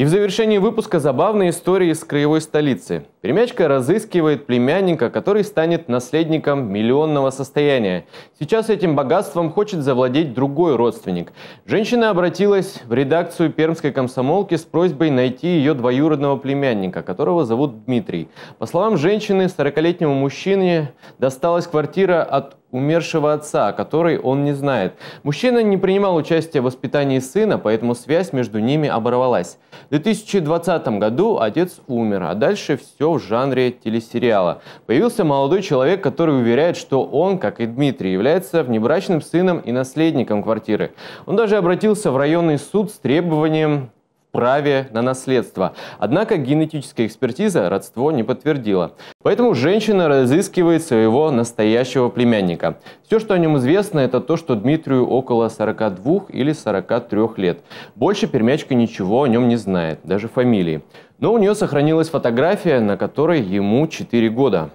И в завершении выпуска забавные истории из краевой столицы. Перемячка разыскивает племянника, который станет наследником миллионного состояния. Сейчас этим богатством хочет завладеть другой родственник. Женщина обратилась в редакцию пермской комсомолки с просьбой найти ее двоюродного племянника, которого зовут Дмитрий. По словам женщины, 40-летнему мужчине досталась квартира от умершего отца, который он не знает. Мужчина не принимал участия в воспитании сына, поэтому связь между ними оборвалась. В 2020 году отец умер, а дальше все в жанре телесериала. Появился молодой человек, который уверяет, что он, как и Дмитрий, является внебрачным сыном и наследником квартиры. Он даже обратился в районный суд с требованием праве на наследство. Однако генетическая экспертиза родство не подтвердила. Поэтому женщина разыскивает своего настоящего племянника. Все, что о нем известно, это то, что Дмитрию около 42 или 43 лет. Больше пермячка ничего о нем не знает, даже фамилии. Но у нее сохранилась фотография, на которой ему 4 года.